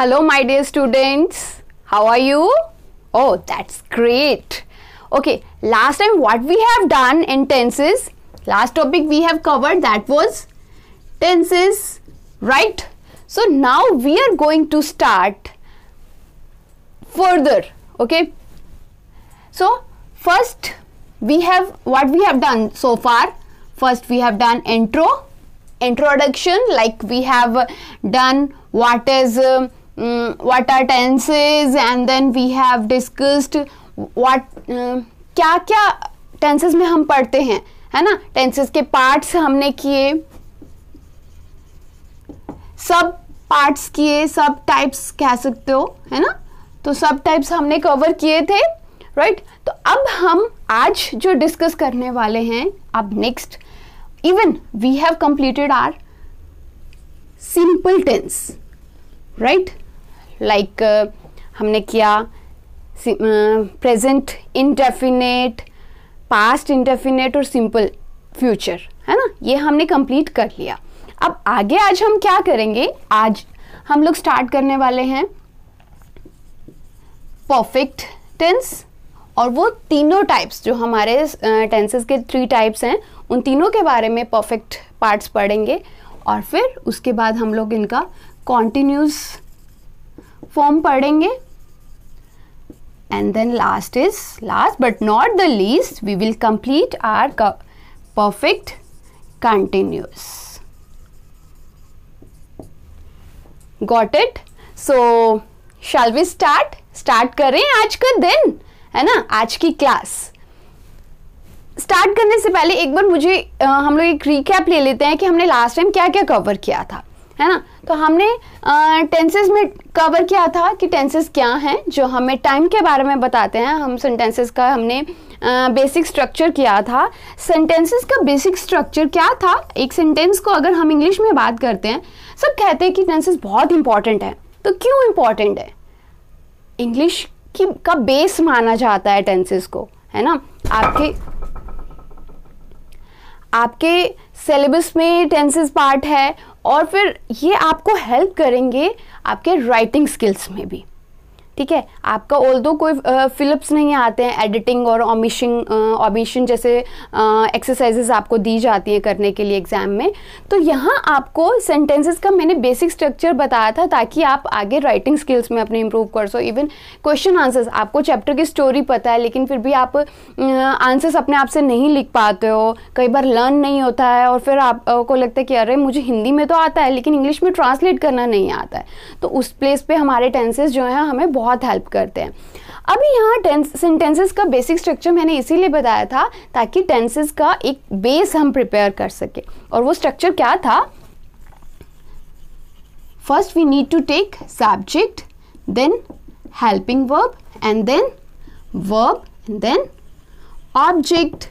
Hello my dear students, how are you? Oh that's great. Okay, last time what we have done in tenses, last topic we have covered that was tenses, right? So now we are going to start further, okay? So first we have what we have done so far, first we have done intro, introduction like we have done what is uh, what are tenses and and then we have discussed mm, क्या क्या tenses में हम पढ़ते हैं है ना tenses के parts हमने किए सब पार्ट्स किए सब टाइप्स कह सकते हो है ना तो सब टाइप्स हमने कवर किए थे राइट right? तो अब हम आज जो डिस्कस करने वाले हैं अब next even we have completed our simple tense right like uh, हमने किया प्रेजेंट इनडेफिनेट पास्ट इंडेफिनेट और सिंपल फ्यूचर है ना ये हमने कंप्लीट कर लिया अब आगे आज हम क्या करेंगे आज हम लोग स्टार्ट करने वाले हैं परफेक्ट टेंस और वो तीनों टाइप्स जो हमारे टेंसेस uh, के थ्री टाइप्स हैं उन तीनों के बारे में परफेक्ट पार्ट्स पढ़ेंगे और फिर उसके बाद हम लोग इनका कॉन्टीन्यूस फॉर्म पढ़ेंगे and then last is last but not the least we will complete our perfect continuous got it so shall we start start करें आज का दिन है ना आज की क्लास स्टार्ट करने से पहले एक बार मुझे आ, हम लोग एक रीकैप ले लेते हैं कि हमने लास्ट टाइम क्या क्या कवर किया था है ना तो हमने टेंसेस में कवर किया था कि टेंसेस क्या हैं जो हमें टाइम के बारे में बताते हैं हम सेंटेंसेस का हमने बेसिक स्ट्रक्चर किया था सेंटेंसेस का बेसिक स्ट्रक्चर क्या था एक सेंटेंस को अगर हम इंग्लिश में बात करते हैं सब कहते हैं कि टेंसेस बहुत इंपॉर्टेंट है तो क्यों इंपॉर्टेंट है इंग्लिश की का बेस माना जाता है टेंसेस को है ना आपके आपके सिलेबस में टेंसेस पार्ट है और फिर ये आपको हेल्प करेंगे आपके राइटिंग स्किल्स में भी ठीक है आपका ओल दो कोई फिलिप्स नहीं आते हैं एडिटिंग और ऑमिशिंग ऑमिशन जैसे uh, आपको दी जाती हैं करने के लिए एग्ज़ाम में तो यहाँ आपको सेंटेंसेस का मैंने बेसिक स्ट्रक्चर बताया था ताकि आप आगे राइटिंग स्किल्स में अपने इम्प्रूव कर सो इवन क्वेश्चन आंसर्स आपको चैप्टर की स्टोरी पता है लेकिन फिर भी आप आंसर्स अपने आप से नहीं लिख पाते हो कई बार लर्न नहीं होता है और फिर आपको लगता है कि अरे मुझे हिंदी में तो आता है लेकिन इंग्लिश में ट्रांसलेट करना नहीं आता है तो उस प्लेस पर हमारे टेंसेज जो हैं हमें बहुत बहुत हेल्प करते हैं अभी यहाँ सेंटेंसेस का बेसिक स्ट्रक्चर मैंने इसीलिए बताया था ताकि टेंसेस का एक बेस हम प्रिपेयर कर सके और वो स्ट्रक्चर क्या था first we need to take subject then helping verb and then verb and then object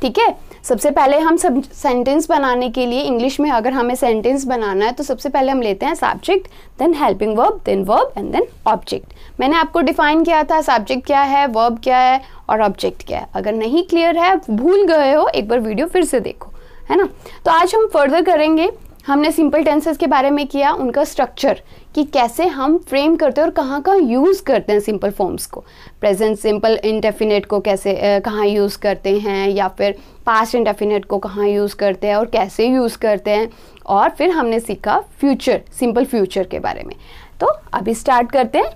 ठीक है सबसे पहले हम सब सेंटेंस बनाने के लिए इंग्लिश में अगर हमें सेंटेंस बनाना है तो सबसे पहले हम लेते हैं subject then helping verb then verb and then object मैंने आपको डिफाइन किया था सब्जेक्ट क्या है वर्ब क्या है और ऑब्जेक्ट क्या है अगर नहीं क्लियर है भूल गए हो एक बार वीडियो फिर से देखो है ना तो आज हम फर्दर करेंगे हमने सिंपल टेंसेस के बारे में किया उनका स्ट्रक्चर कि कैसे हम फ्रेम करते हैं और कहाँ कहाँ यूज़ करते हैं सिंपल फॉर्म्स को प्रेजेंट सिंपल इंडेफिनेट को कैसे कहाँ यूज़ करते हैं या फिर पास्ट इंडेफिनेट को कहाँ यूज़ करते हैं और कैसे यूज़ करते हैं और फिर हमने सीखा फ्यूचर सिंपल फ्यूचर के बारे में तो अभी स्टार्ट करते हैं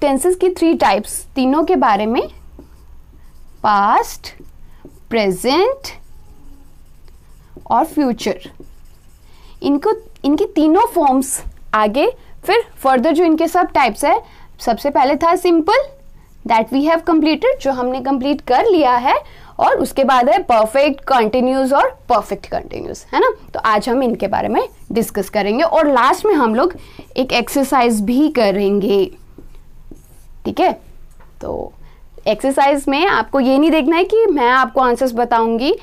टेंसेस की थ्री टाइप्स तीनों के बारे में पास्ट प्रेजेंट और फ्यूचर इनको इनकी तीनों फॉर्म्स आगे फिर फर्दर जो इनके सब टाइप्स है सबसे पहले था simple that we have completed जो हमने कंप्लीट कर लिया है और उसके बाद है परफेक्ट कंटिन्यूज और परफेक्ट कंटिन्यूज है ना तो आज हम इनके बारे में डिस्कस करेंगे और लास्ट में हम लोग एक एक्सरसाइज भी करेंगे ठीक है तो एक्सरसाइज में आपको ये नहीं देखना है कि मैं आपको आंसर्स बताऊंगी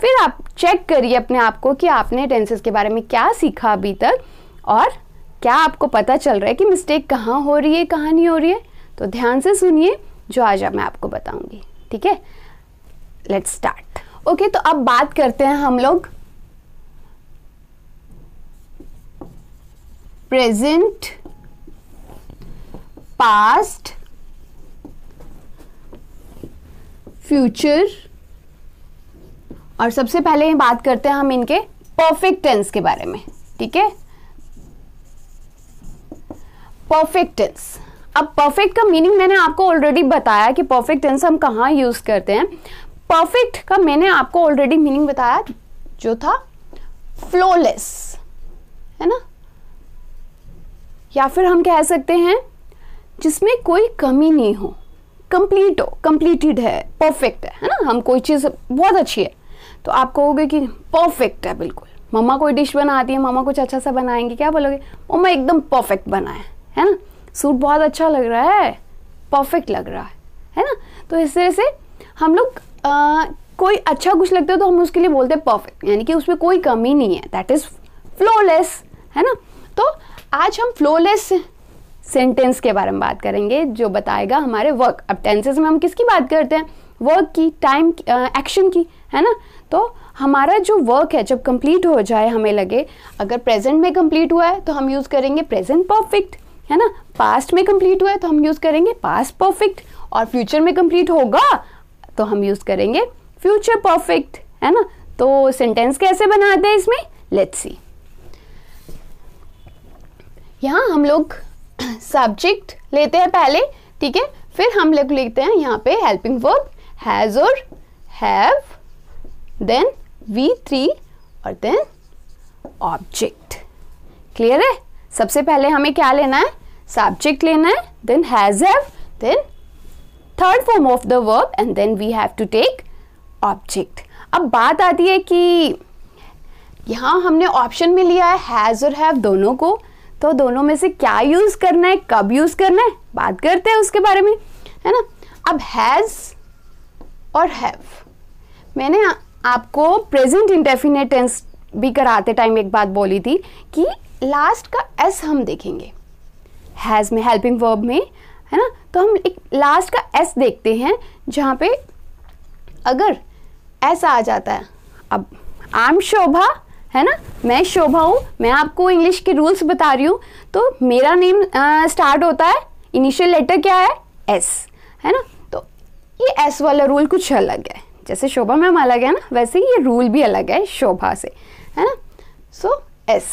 फिर आप चेक करिए अपने आप को कि आपने टेंसेस के बारे में क्या सीखा अभी तक और क्या आपको पता चल रहा है कि मिस्टेक कहाँ हो रही है कहाँ नहीं हो रही है तो ध्यान से सुनिए जो आज मैं आपको बताऊंगी ठीक है लेट स्टार्ट ओके तो अब बात करते हैं हम लोग प्रेजेंट पास्ट फ्यूचर और सबसे पहले बात करते हैं हम इनके परफेक्ट टेंस के बारे में ठीक है परफेक्ट टेंस अब परफेक्ट का मीनिंग मैंने आपको ऑलरेडी बताया कि परफेक्ट टेंस हम कहाँ यूज़ करते हैं परफेक्ट का मैंने आपको ऑलरेडी मीनिंग बताया जो था फ्लॉलेस है ना या फिर हम कह सकते हैं जिसमें कोई कमी नहीं हो कंप्लीट हो कंप्लीटेड है परफेक्ट है है ना हम कोई चीज़ बहुत अच्छी है तो आप कहोगे कि परफेक्ट है बिल्कुल मम्मा कोई डिश बनाती है मम्मा कुछ अच्छा सा बनाएंगे क्या बोलोगे मम्मा एकदम परफेक्ट बनाए है ना सूट बहुत अच्छा लग रहा है परफेक्ट लग रहा है है ना तो इस तरह से हम लोग कोई अच्छा कुछ लगता है तो हम उसके लिए बोलते हैं परफेक्ट यानी कि उसमें कोई कमी नहीं है दैट इज़ फ्लोलेस है ना तो आज हम फ्लोलेस सेंटेंस के बारे में बात करेंगे जो बताएगा हमारे वर्क अब टेंसेस में हम किसकी बात करते हैं वर्क की टाइम एक्शन की है ना तो हमारा जो वर्क है जब कंप्लीट हो जाए हमें लगे अगर प्रेजेंट में कंप्लीट हुआ है तो हम यूज़ करेंगे प्रेजेंट परफेक्ट है ना पास्ट में कंप्लीट हुआ है तो हम यूज़ करेंगे पास्ट परफेक्ट और फ्यूचर में कंप्लीट होगा तो हम यूज़ करेंगे फ्यूचर परफेक्ट है ना तो सेंटेंस कैसे बनाते हैं इसमें लेट्स सी यहाँ हम लोग सब्जेक्ट लेते हैं पहले ठीक है फिर हम लोग लेते हैं यहाँ पे हेल्पिंग वर्ब हैज और हैव देन वी थ्री और देन ऑब्जेक्ट क्लियर है सबसे पहले हमें क्या लेना है सब्जेक्ट लेना है then has have then third form of the verb and then we have to take object अब बात आती है कि यहाँ हमने ऑप्शन में लिया है हैज़ और हैव दोनों को तो दोनों में से क्या यूज़ करना है कब यूज़ करना है बात करते हैं उसके बारे में है ना अब हैज़ और हैव मैंने आपको प्रेजेंट इंडेफिनेट टेंस भी कराते टाइम एक बात बोली थी कि लास्ट का एस हम देखेंगे हैज़ में हेल्पिंग वर्ब में है ना तो हम एक लास्ट का एस देखते हैं जहाँ पे अगर एस आ जाता है अब आम शोभा है ना मैं शोभा हूँ मैं आपको इंग्लिश के रूल्स बता रही हूँ तो मेरा नेम स्टार्ट होता है इनिशियल लेटर क्या है एस है ना ये एस वाला रूल कुछ अलग है जैसे शोभा मैम अलग है ना वैसे ही ये रूल भी अलग है शोभा से है ना सो so, एस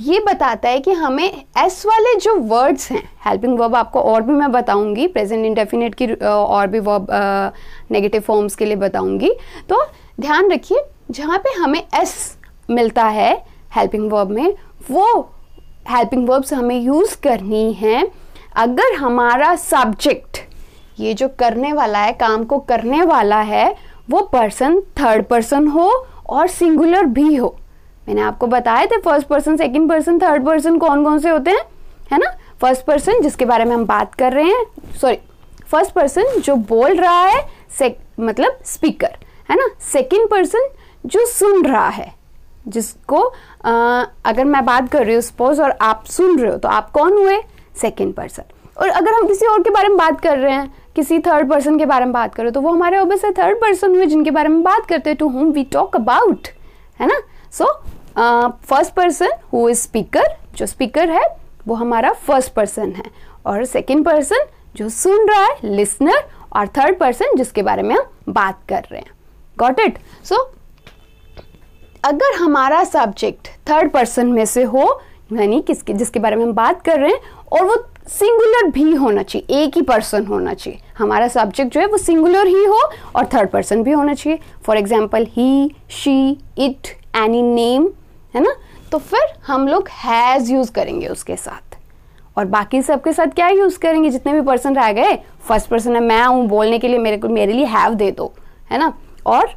ये बताता है कि हमें एस वाले जो वर्ड्स हैं हेल्पिंग वर्ब आपको और भी मैं बताऊंगी प्रेजेंट इंडेफिनेट की और भी वर्ब नेगेटिव फॉर्म्स के लिए बताऊंगी तो ध्यान रखिए जहाँ पे हमें एस मिलता है हेल्पिंग वर्ब में वो हेल्पिंग वर्ब्स हमें यूज़ करनी है अगर हमारा सब्जेक्ट ये जो करने वाला है काम को करने वाला है वो पर्सन थर्ड पर्सन हो और सिंगुलर भी हो मैंने आपको बताया था first person second person third person कौन कौन से होते हैं है ना फर्स्ट पर्सन जिसके बारे में हम बात कर रहे हैं सॉरी फर्स्ट पर्सन जो बोल रहा है मतलब स्पीकर है ना सेकंड पर्सन जो सुन रहा है जिसको आ, अगर मैं बात कर रही हूँ सपोज और आप सुन रहे हो तो आप कौन हुए सेकेंड पर्सन और अगर हम किसी और के बारे में बात कर रहे हैं किसी थर्ड पर्सन के बारे में बात करो तो वो हमारे ओबे से थर्ड पर्सन हुए जिनके बारे में बात करते हैं to whom we talk about है ना so first person who is speaker जो स्पीकर है वो हमारा फर्स्ट पर्सन है और सेकेंड पर्सन जो सुन रहा है लिसनर और थर्ड पर्सन जिसके बारे में हम बात कर रहे हैं गॉट इट सो अगर हमारा सब्जेक्ट थर्ड पर्सन में से हो यानी किसके जिसके बारे में हम बात कर रहे हैं और वो सिंगुलर भी होना चाहिए एक ही पर्सन होना चाहिए हमारा सब्जेक्ट जो है वो सिंगुलर ही हो और थर्ड पर्सन भी होना चाहिए for example he she it any name है ना तो फिर हम लोग हैज़ यूज़ करेंगे उसके साथ और बाकी सबके साथ क्या यूज़ करेंगे जितने भी पर्सन रह गए फर्स्ट पर्सन है मैं हूँ बोलने के लिए मेरे को मेरे लिए हैव दे दो है ना और आ,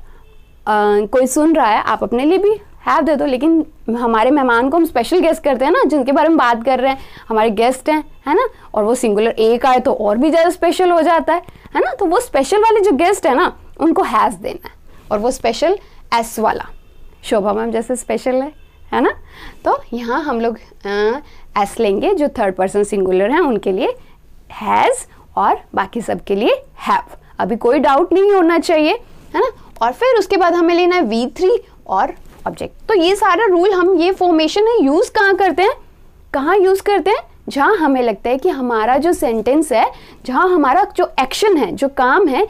कोई सुन रहा है आप अपने लिए भी हैव दे दो लेकिन हमारे मेहमान को हम स्पेशल गेस्ट करते हैं ना जिनके बारे में बात कर रहे हैं हमारे गेस्ट हैं है ना और वो सिंगुलर एक आए तो और भी ज़्यादा स्पेशल हो जाता है है ना तो वो स्पेशल वाले जो गेस्ट हैं ना उनको हैज़ देना है और वो स्पेशल एस वाला शोभा मैम जैसे स्पेशल है है ना तो यहाँ हम लोग एस लेंगे जो थर्ड पर्सन सिंगुलर हैं उनके लिए हैज़ और बाकी सब के लिए हैव अभी कोई डाउट नहीं होना चाहिए है ना और फिर उसके बाद हमें लेना है वी थ्री और ऑब्जेक्ट तो ये सारा रूल हम ये फॉर्मेशन है यूज़ कहाँ करते हैं कहाँ यूज़ करते हैं जहाँ हमें लगता है कि हमारा जो सेंटेंस है जहाँ हमारा जो एक्शन है जो काम है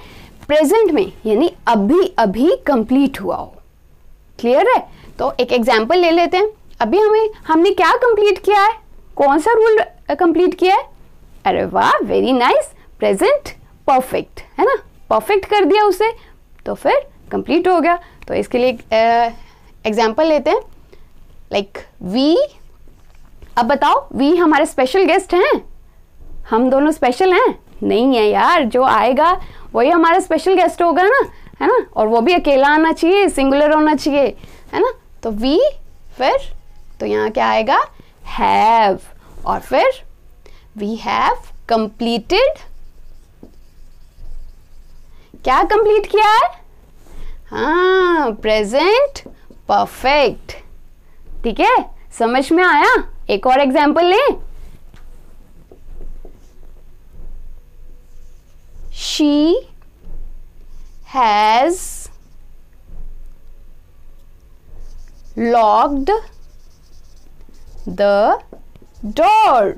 प्रेजेंट में यानी अभी अभी कंप्लीट हुआ हो क्लियर है तो एक एग्जाम्पल ले लेते हैं अभी हमें हमने क्या कंप्लीट किया है कौन सा रूल कंप्लीट किया है अरे वाह वेरी नाइस प्रेजेंट परफेक्ट है ना परफेक्ट कर दिया उसे तो फिर कंप्लीट हो गया तो इसके लिए एग्जाम्पल लेते हैं लाइक वी अब बताओ वी हमारे स्पेशल गेस्ट हैं हम दोनों स्पेशल हैं नहीं है यार जो आएगा वही हमारा स्पेशल गेस्ट होगा ना है ना और वो भी अकेला आना चाहिए सिंगुलर होना चाहिए है ना तो वी फिर तो यहाँ क्या आएगा हैव और फिर वी हैव कंप्लीटेड क्या कंप्लीट किया है हाँ प्रेजेंट परफेक्ट ठीक है समझ में आया एक और एग्जाम्पल लें she has locked the door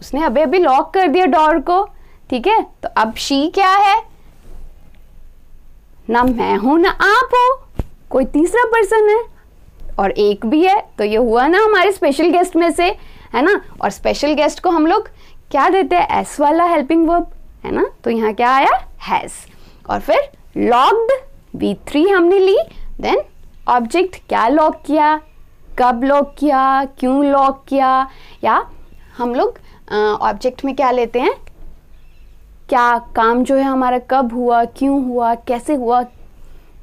उसने अभी अभी लॉक कर दिया डोर को ठीक है तो अब शी क्या है ना मैं हूं ना आप हो कोई तीसरा पर्सन है और एक भी है तो ये हुआ ना हमारे स्पेशल गेस्ट में से है ना और स्पेशल गेस्ट को हम लोग क्या देते हैं एस वाला हेल्पिंग वर्ब है ना तो यहाँ क्या आया हैज और फिर लॉक्ड वी थ्री हमने ली देन ऑब्जेक्ट क्या लॉक किया कब लॉक किया क्यों लॉक किया या हम लोग ऑब्जेक्ट में क्या लेते हैं क्या काम जो है हमारा कब हुआ क्यों हुआ कैसे हुआ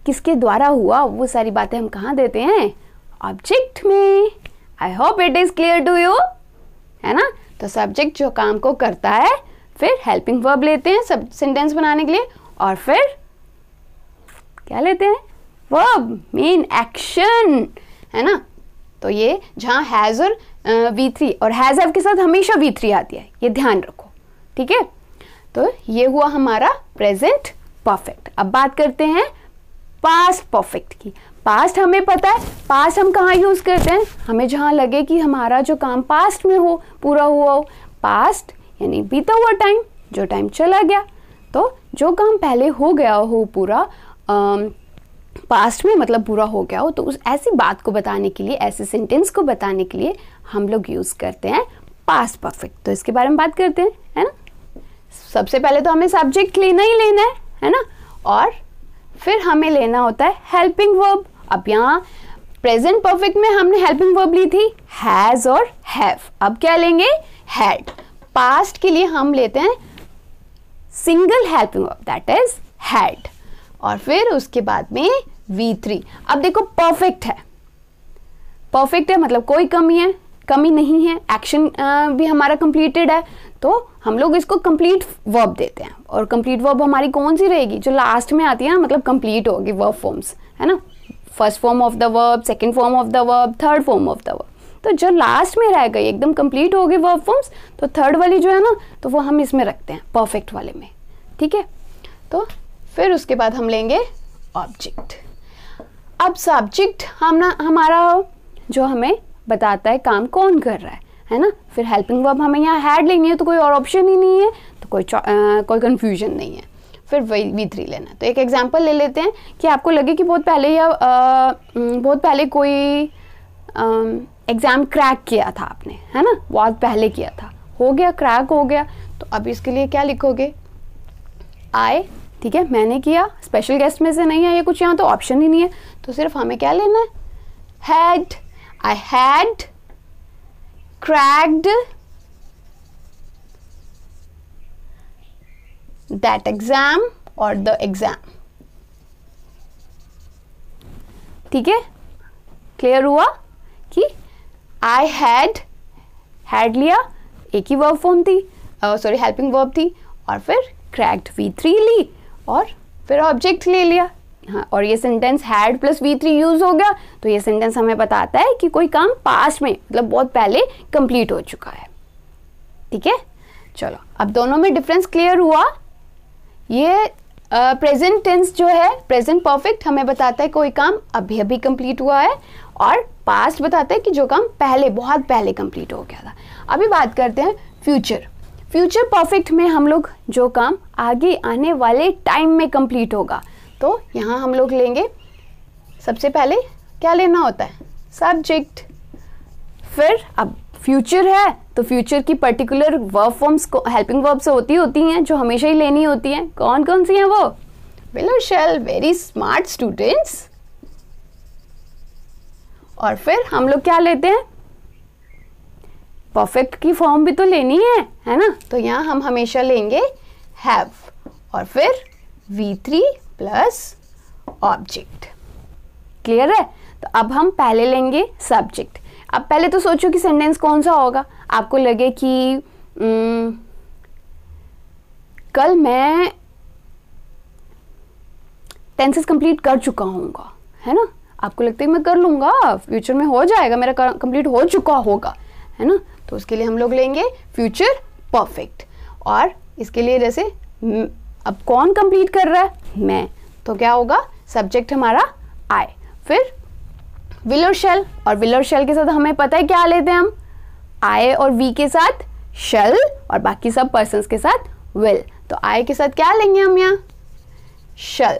किसके द्वारा हुआ वो सारी बातें हम कहाँ देते हैं ऑब्जेक्ट में I hope it is clear to you है ना तो सब्जेक्ट जो काम को करता है फिर हेल्पिंग वर्ब लेते हैं सब सेंटेंस बनाने के लिए और फिर क्या लेते हैं वर्ब मेन एक्शन है ना तो ये जहाँ हैज़ और वी थ्री और हैज़ के साथ हमेशा वी थ्री आती है ये ध्यान रखो ठीक है तो ये हुआ हमारा प्रेजेंट परफेक्ट अब बात करते हैं पास्ट परफेक्ट की पास्ट हमें पता है पास्ट हम कहाँ यूज़ करते हैं हमें जहाँ लगे कि हमारा जो काम पास्ट में हो पूरा हुआ हो पास्ट यानी बीता हुआ टाइम जो टाइम चला गया तो जो काम पहले हो गया हो पूरा पास्ट में मतलब पूरा हो गया हो तो उस ऐसी बात को बताने के लिए ऐसे सेंटेंस को बताने के लिए हम लोग यूज़ करते हैं पास्ट परफेक्ट तो इसके बारे में बात करते हैं है ना सबसे पहले तो हमें सब्जेक्ट लेना ही लेना है है ना और फिर हमें लेना होता है हेल्पिंग वर्ब अब यहाँ प्रेजेंट परफेक्ट में हमने हेल्पिंग वर्ब ली थी हैज़ और हैव अब क्या लेंगे हैड पास्ट के लिए हम लेते हैं single helping verb that is had और फिर उसके बाद में वी थ्री अब देखो परफेक्ट है परफेक्ट है मतलब कोई कमी है कमी नहीं है एक्शन भी हमारा कंप्लीटेड है तो हम लोग इसको कंप्लीट वर्ब देते हैं और कंप्लीट वर्ब हमारी कौन सी रहेगी जो लास्ट में आती है ना मतलब कंप्लीट होगी वर्ब फॉर्म्स है ना first form of the verb second form of the verb third form of the verb तो जो लास्ट में रह गई एकदम कंप्लीट होगी वर्ब फॉर्म्स तो थर्ड वाली जो है ना तो वो हम इसमें रखते हैं परफेक्ट वाले में ठीक है तो फिर उसके बाद हम लेंगे ऑब्जेक्ट अब सब्जेक्ट हम ना हमारा जो हमें बताता है काम कौन कर रहा है है ना फिर हेल्पिंग वर्ब हमें यहाँ हैड लेनी है तो कोई और ऑप्शन ही नहीं है तो कोई आ, कोई कन्फ्यूजन नहीं है फिर वही वी थ्री लेना तो एक एग्जाम्पल ले लेते हैं कि आपको लगे कि बहुत पहले या आ, बहुत पहले कोई एग्ज़ाम क्रैक किया था आपने है ना बहुत पहले किया था हो गया क्रैक हो गया तो अब इसके लिए क्या लिखोगे आए ठीक है मैंने किया स्पेशल गेस्ट में से नहीं है ये कुछ यहाँ तो ऑप्शन ही नहीं है तो सिर्फ हमें क्या लेना है had I had cracked that exam or the exam. ठीक है क्लियर हुआ कि आई हैड हैड लिया एक ही वर्ब फॉर्म थी सॉरी हेल्पिंग वर्ब थी और फिर क्रैक्ड वी थ्री ली और फिर ऑब्जेक्ट ले लिया हाँ और ये sentence had plus V three use हो गया तो ये सेंटेंस हमें बताता है कि कोई काम पास्ट में मतलब बहुत पहले कंप्लीट हो चुका है ठीक है चलो अब दोनों में डिफरेंस क्लियर हुआ ये प्रेजेंट uh, टेंस जो है प्रेजेंट परफेक्ट हमें बताता है कोई काम अभी अभी कंप्लीट हुआ है और पास्ट बताता है कि जो काम पहले बहुत पहले कंप्लीट हो गया था अभी बात करते हैं फ्यूचर फ्यूचर परफेक्ट में हम लोग जो काम आगे आने वाले टाइम में कंप्लीट होगा तो यहाँ हम लोग लेंगे सबसे पहले क्या लेना होता है सब्जेक्ट फिर अब फ्यूचर है तो फ्यूचर की पर्टिकुलर वर्ब फॉर्म्स को हेल्पिंग वर्ब्स होती होती हैं जो हमेशा ही लेनी होती हैं कौन कौन सी हैं वो will or shall very smart students और फिर हम लोग क्या लेते हैं परफेक्ट की फॉर्म भी तो लेनी है है ना तो यहाँ हम हमेशा लेंगे हैव और फिर V three plus object clear है तो अब हम पहले लेंगे सब्जेक्ट अब पहले तो सोचो कि सेंटेंस कौन सा होगा आपको लगे कि कल मैं टेंसेस कंप्लीट कर चुका होऊंगा है ना आपको लगता है मैं कर लूंगा फ्यूचर में हो जाएगा मेरा कंप्लीट हो चुका होगा है ना तो उसके लिए हम लोग लेंगे फ्यूचर परफेक्ट और इसके लिए जैसे अब कौन कंप्लीट कर रहा है मैं तो क्या होगा सब्जेक्ट हमारा आए फिर विलर शेल और विलर शेल के साथ हमें पता है क्या लेते हैं हम आए और वी के साथ शेल और बाकी सब पर्सन के साथ विल तो आए के साथ क्या लेंगे हम यहाँ शल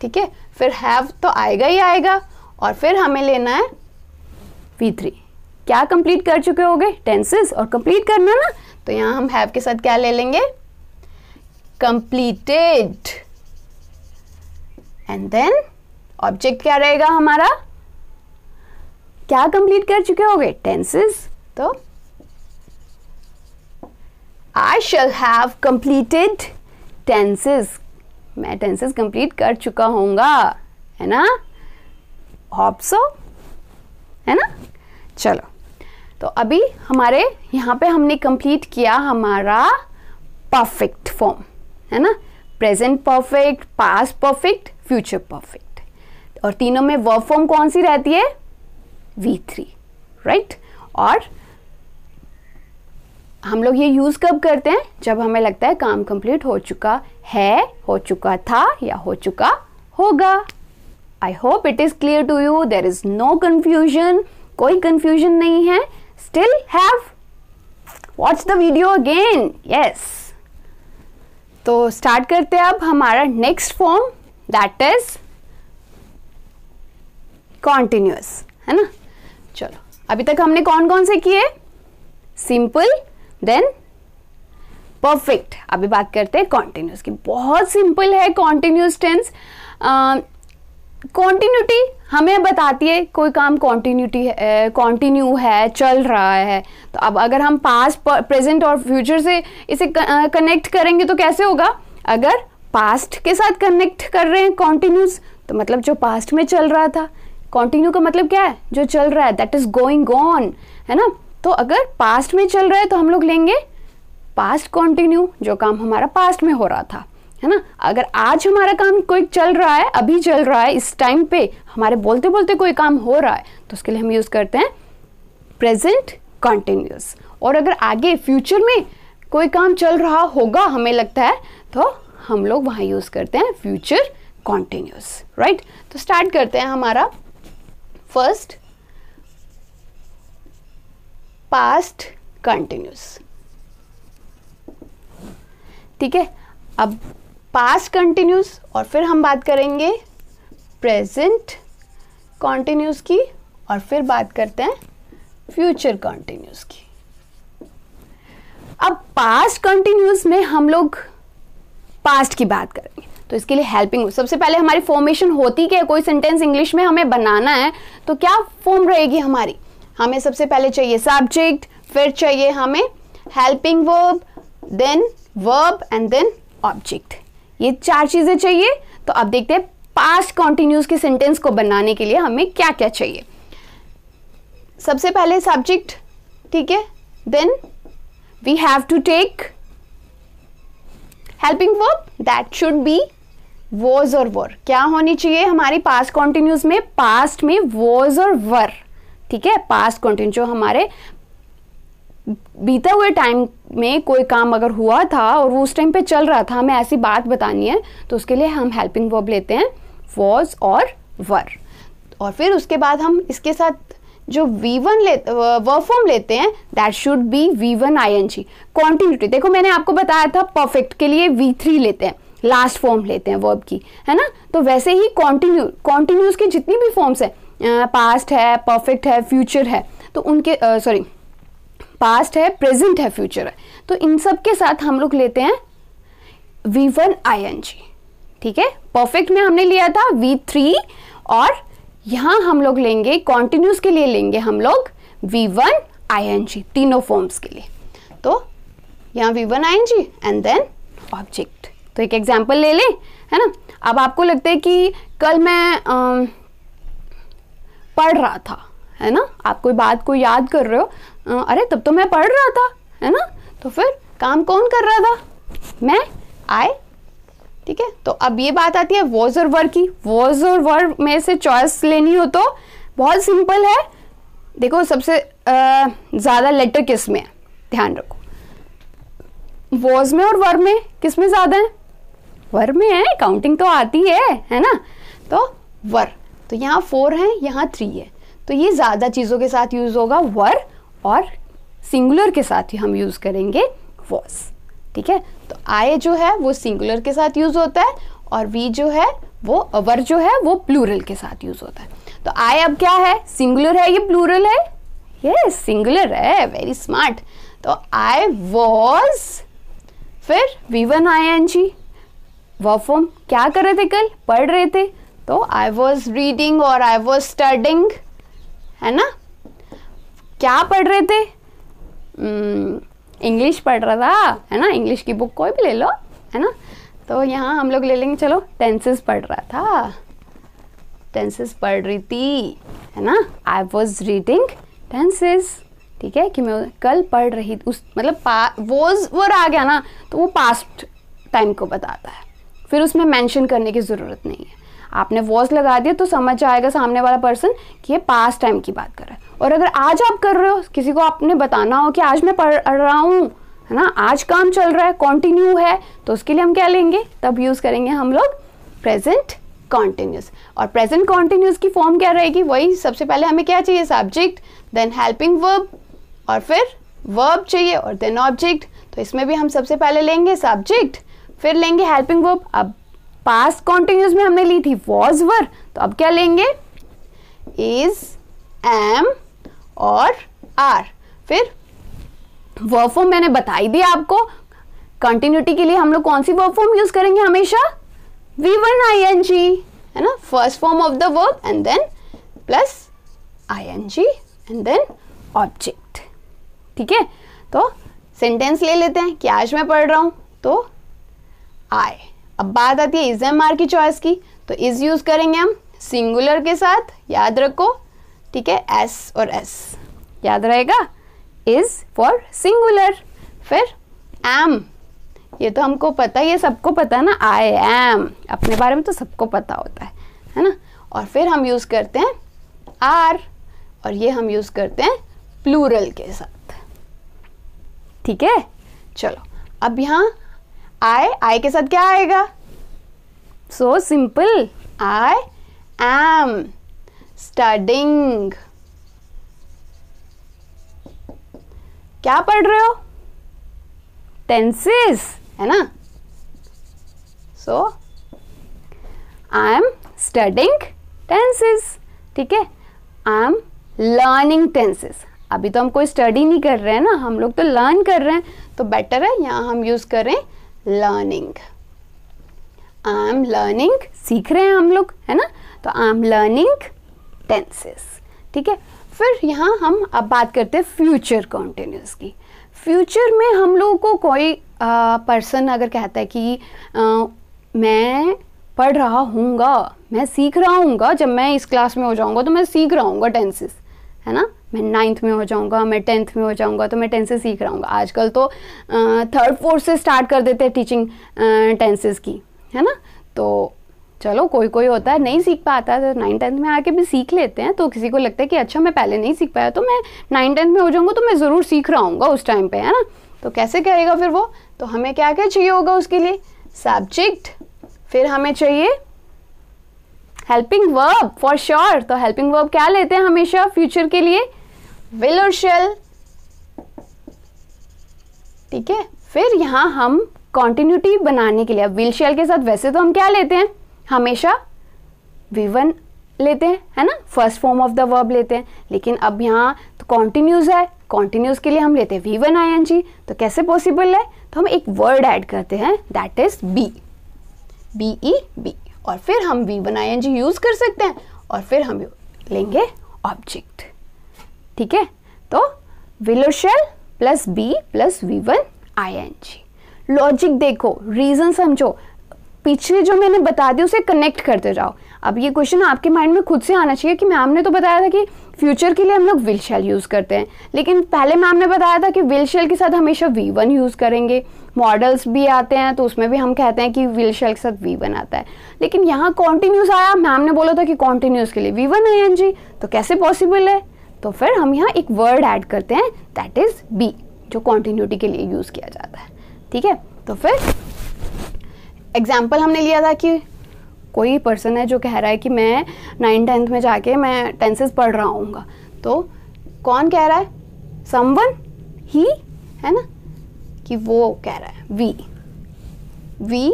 ठीक है फिर हैव तो आएगा ही आएगा और फिर हमें लेना है वी थ्री क्या कंप्लीट कर चुके होगे टेंसेस और कंप्लीट करना ना तो यहाँ हम हैव के साथ क्या ले लेंगे कंप्लीटेड एंड देन ऑब्जेक्ट क्या रहेगा हमारा क्या कंप्लीट कर चुके हो गए टेंसेस तो I shall have completed tenses मैं टेंसेस कंप्लीट कर चुका होऊंगा है ना होप सो है ना चलो तो अभी हमारे यहां पे हमने कंप्लीट किया हमारा परफेक्ट फॉर्म है ना present perfect past perfect future perfect और तीनों में वर्ब फॉर्म कौन सी रहती है वी थ्री राइट और हम लोग ये यूज़ कब करते हैं जब हमें लगता है काम कंप्लीट हो चुका है हो चुका था या हो चुका होगा I hope it is clear to you there is no confusion कोई कंफ्यूजन नहीं है still have watch the video again yes तो स्टार्ट करते हैं अब हमारा next form that is continuous है ना चलो अभी तक हमने कौन कौन से किए सिंपल देन परफेक्ट अभी बात करते हैं कॉन्टिन्यूस की बहुत सिंपल है कॉन्टिन्यूस टेंस कॉन्टिन्यूटी हमें बताती है कोई काम कॉन्टीन्यूटी है कॉन्टीन्यू है चल रहा है तो अब अगर हम पास्ट प्रेजेंट और फ्यूचर से इसे कनेक्ट करेंगे तो कैसे होगा अगर पास्ट के साथ कनेक्ट कर रहे हैं कॉन्टीन्यूस तो मतलब जो पास्ट में चल रहा था कॉन्टीन्यू का मतलब क्या है जो चल रहा है दैट इज गोइंग ऑन है ना तो अगर पास्ट में चल रहा है तो हम लोग लेंगे पास्ट कॉन्टिन्यू जो काम हमारा पास्ट में हो रहा था है ना अगर आज हमारा काम कोई चल रहा है अभी चल रहा है इस टाइम पे हमारे बोलते बोलते कोई काम हो रहा है तो उसके लिए हम यूज़ करते हैं प्रेजेंट कंटिन्यूस और अगर आगे फ्यूचर में कोई काम चल रहा होगा हमें लगता है तो हम लोग वहां यूज़ करते हैं फ्यूचर कॉन्टिन्यूस राइट तो स्टार्ट करते हैं हमारा फर्स्ट पास्ट कंटिन्यूस ठीक है अब पास कंटिन्यूस और फिर हम बात करेंगे प्रेजेंट कॉन्टिन्यूस की और फिर बात करते हैं फ्यूचर कॉन्टिन्यूस की अब पास्ट कंटिन्यूस में हम लोग पास्ट की बात करेंगे तो इसके लिए हेल्पिंग सबसे पहले हमारी फॉर्मेशन होती क्या है कोई सेंटेंस इंग्लिश में हमें बनाना है तो क्या फॉर्म रहेगी हमारी हमें सबसे पहले चाहिए सब्जेक्ट फिर चाहिए हमें helping verb then verb and then object ये चार चीज़ें चाहिए तो अब देखते हैं पास्ट कॉन्टिन्यूस के सेंटेंस को बनाने के लिए हमें क्या क्या चाहिए सबसे पहले सब्जेक्ट ठीक है then we have to take helping verb that should be was और वर क्या होनी चाहिए हमारी पास्ट कॉन्टिन्यूस में पास्ट में वॉज और वर ठीक है पास्ट कॉन्टिन्यू जो हमारे बीते हुए टाइम में कोई काम अगर हुआ था और वो उस टाइम पे चल रहा था हमें ऐसी बात बतानी है तो उसके लिए हम हेल्पिंग वर्ब लेते हैं वॉज और वर और फिर उसके बाद हम इसके साथ जो वी वन ले वर्क फॉर्म लेते हैं that should be V one I N G continuity देखो मैंने आपको बताया था परफेक्ट के लिए वी थ्री लेते हैं लास्ट फॉर्म लेते हैं वर्ब की है ना तो वैसे ही कॉन्टिन्यू कॉन्टिन्यूस की जितनी भी फॉर्म्स है पास्ट है परफेक्ट है फ्यूचर है तो उनके सॉरी uh, पास्ट है प्रेजेंट है फ्यूचर है तो इन सब के साथ हम लोग लेते हैं V one I N G ठीक है परफेक्ट में हमने लिया था वी थ्री और यहां हम लोग लेंगे कॉन्टिन्यूस के लिए लेंगे हम लोग V one I N G तीनों फॉर्म्स के लिए तो यहां V one I N G and then object तो एक एग्जाम्पल ले लें है ना अब आपको लगता है कि कल मैं आ, पढ़ रहा था है ना आप कोई बात को याद कर रहे हो हाँ, अरे तब तो मैं पढ़ रहा था है ना तो फिर काम कौन कर रहा था मैं आई ठीक है तो अब ये बात आती है वॉज और वर की वॉज और वर में से चॉइस लेनी हो तो बहुत सिंपल है देखो सबसे ज़्यादा लेटर किस में है ध्यान रखो वॉज में और वर में किस में ज़्यादा है वर में है काउंटिंग तो आती है है ना तो वर तो यहाँ फोर है यहाँ थ्री है तो ये ज़्यादा चीज़ों के साथ यूज़ होगा वर और सिंगुलर के साथ ही हम यूज़ करेंगे वॉज ठीक है तो आई जो है वो सिंगुलर के साथ यूज़ होता है और वी जो है वो अवर जो है वो प्लूरल के साथ यूज़ होता है तो आई अब क्या है सिंगुलर है ये प्लूरल है ये सिंगुलर है वेरी स्मार्ट तो आई वॉज फिर V one I N G verb form क्या कर रहे थे कल पढ़ रहे थे तो आई वॉज रीडिंग और आई वॉज स्टडिंग है ना क्या पढ़ रहे थे इंग्लिश हम्म, पढ़ रहा था है ना इंग्लिश की बुक कोई भी ले लो है ना तो यहाँ हम लोग ले लेंगे चलो टेंसेस पढ़ रहा था टेंसेस पढ़ रही थी है ना आई वॉज रीडिंग टेंसेस ठीक है कि मैं कल पढ़ रही उस मतलब वोज वो आ गया ना तो वो पास्ट टाइम को बताता है फिर उसमें मेंशन करने की ज़रूरत नहीं है आपने वॉज लगा दिया तो समझ आएगा सामने वाला पर्सन कि ये पास टाइम की बात कर रहा है और अगर आज आप कर रहे हो किसी को आपने बताना हो कि आज मैं पढ़ रहा हूँ है ना आज काम चल रहा है कॉन्टिन्यू है तो उसके लिए हम क्या लेंगे तब यूज़ करेंगे हम लोग प्रेजेंट कॉन्टिन्यूस और प्रेजेंट कॉन्टिन्यूस की फॉर्म क्या रहेगी वही सबसे पहले हमें क्या चाहिए सब्जेक्ट देन हेल्पिंग वर्ब और फिर वर्ब चाहिए और देन ऑब्जेक्ट तो इसमें भी हम सबसे पहले लेंगे सब्जेक्ट फिर लेंगे हेल्पिंग वर्ब अब पास्ट कॉन्टिन्यूस में हमने ली थी वॉज वर तो अब क्या लेंगे इज एम और आर फिर वर्ब मैंने बताई दी आपको कंटिन्यूटी के लिए हम लोग कौन सी वर्ब फॉर्म यूज करेंगे हमेशा V one I N G है ना first form of the verb and then plus I N G and then object ठीक है तो सेंटेंस ले लेते हैं कि आज मैं पढ़ रहा हूं तो आई अब बात आती है इज एम आर की चॉइस की तो इज यूज़ करेंगे हम सिंगुलर के साथ याद रखो ठीक है एस और एस याद रहेगा इज फॉर सिंगुलर फिर एम ये तो हमको पता ये सबको पता है ना आई एम अपने बारे में तो सबको पता होता है है ना और फिर हम यूज़ करते हैं आर और ये हम यूज़ करते हैं प्लूरल के साथ ठीक है चलो अब यहाँ आई आई के साथ क्या आएगा so simple I am studying क्या पढ़ रहे हो टेंसेस है ना so I am studying tenses ठीक है आई एम लर्निंग टेंसेस अभी तो हम कोई स्टडी नहीं कर रहे हैं ना हम लोग तो लर्न कर रहे हैं तो बेटर है यहाँ हम यूज़ करें लर्निंग आई एम लर्निंग सीख रहे हैं हम लोग है ना तो आई एम लर्निंग टेंसेस ठीक है फिर यहाँ हम अब बात करते हैं फ्यूचर कॉन्टिन्यूस की फ्यूचर में हम लोगों को कोई पर्सन अगर कहता है कि आ, मैं पढ़ रहा हूँगा मैं सीख रहा हूँगा जब मैं इस क्लास में हो जाऊँगा तो मैं सीख रहा हूँगा टेंसेस है ना मैं नाइन्थ में हो जाऊँगा मैं टेंथ में हो जाऊँगा तो मैं टेंथ से सीख रहा हूँ आजकल तो थर्ड फोर्थ से स्टार्ट कर देते हैं टीचिंग टेंसेज की है ना तो चलो कोई कोई होता है नहीं सीख पाता तो नाइन टेंथ में आके भी सीख लेते हैं तो किसी को लगता है कि अच्छा मैं पहले नहीं सीख पाया तो मैं नाइन टेंथ में हो जाऊँगा तो मैं ज़रूर सीख रहा हूँ उस टाइम पर है ना तो कैसे करेगा फिर वो तो हमें क्या क्या चाहिए होगा उसके लिए सब्जेक्ट फिर हमें चाहिए हेल्पिंग वर्ब फॉर श्योर तो हेल्पिंग वर्ब क्या लेते हैं हमेशा फ्यूचर के लिए विलर शेल ठीक है फिर यहाँ हम कॉन्टिन्यूटी बनाने के लिए अब विल शेल के साथ वैसे तो हम क्या लेते हैं हमेशा वन लेते हैं है ना first form of the verb लेते हैं लेकिन अब यहाँ तो कॉन्टिन्यूज है कॉन्टिन्यूज के लिए हम लेते हैं V one I N G तो कैसे पॉसिबल है तो हम एक वर्ड ऐड करते हैं that is be B E be और फिर हम V one I N G use कर सकते हैं और फिर हम लेंगे ऑब्जेक्ट ठीक है तो will or shall plus be plus V one I N G logic देखो रीज़न समझो पीछे जो मैंने बता दी उसे कनेक्ट करते जाओ अब ये क्वेश्चन आपके माइंड में खुद से आना चाहिए कि मैम ने तो बताया था कि फ्यूचर के लिए हम लोग विल शेल यूज़ करते हैं लेकिन पहले मैम ने बताया था कि विल शेल के साथ हमेशा वी वन यूज़ करेंगे मॉडल्स भी आते हैं तो उसमें भी हम कहते हैं कि विल शेल के साथ वी वन आता है लेकिन यहाँ कॉन्टिन्यूस आया मैम ने बोला था कि कॉन्टिन्यूस के लिए V one I N G तो कैसे पॉसिबल है तो फिर हम यहाँ एक वर्ड ऐड करते हैं दैट इज़ बी जो कॉन्टीन्यूटी के लिए यूज़ किया जाता है ठीक है तो फिर एग्जाम्पल हमने लिया था कि कोई पर्सन है जो कह रहा है कि मैं नाइन टेंथ में जाके मैं टेंसेस पढ़ रहा हूँ तो कौन कह रहा है समवन ही है ना कि वो कह रहा है वी वी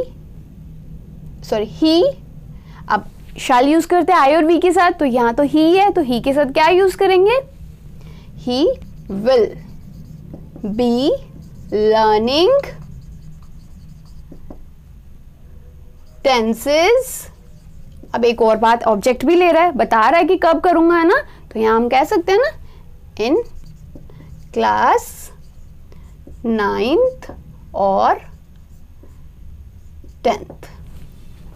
सॉरी ही अब शाल यूज़ करते हैं आई और वी के साथ तो यहां तो ही है तो ही के साथ क्या यूज़ करेंगे he will be learning tenses अब एक और बात ऑब्जेक्ट भी ले रहा है बता रहा है कि कब करूंगा है ना तो यहां हम कह सकते हैं ना इन क्लास नाइन्थ और टेंथ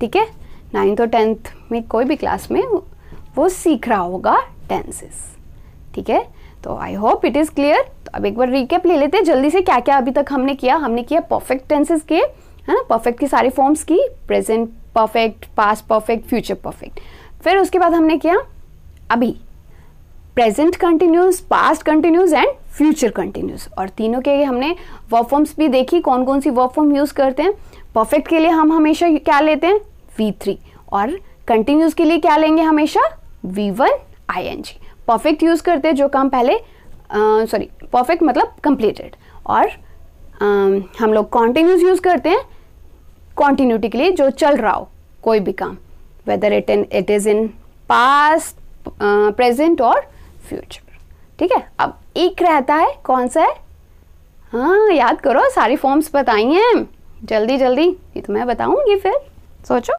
ठीक है नाइन्थ और टेंथ में कोई भी क्लास में वो सीख रहा होगा टेंसेस ठीक है तो I hope it is clear तो अब एक बार रिकेप ले लेते हैं जल्दी से क्या क्या अभी तक हमने किया हमने किया परफेक्ट टेंसेस के है ना परफेक्ट की सारी फॉर्म्स की present perfect past perfect future perfect फिर उसके बाद हमने किया अभी present continuous past continuous and future continuous और तीनों के हमने वर्क फॉर्म्स भी देखी कौन कौन सी वर्क फॉर्म यूज़ करते हैं परफेक्ट के लिए हम हमेशा क्या लेते हैं V3 और कंटिन्यूस के लिए क्या लेंगे हमेशा V1 वन आई परफेक्ट यूज़ करते हैं जो काम पहले सॉरी परफेक्ट मतलब कंप्लीटेड और uh, हम लोग कॉन्टिन्यूस यूज़ करते हैं कॉन्टिन्यूटी के लिए जो चल रहा हो कोई भी काम whether it in it is in past present और फ्यूचर ठीक है अब एक रहता है कौन सा है हाँ याद करो सारी फॉर्म्स बताई हैं जल्दी जल्दी ये तो मैं बताऊंगी फिर सोचो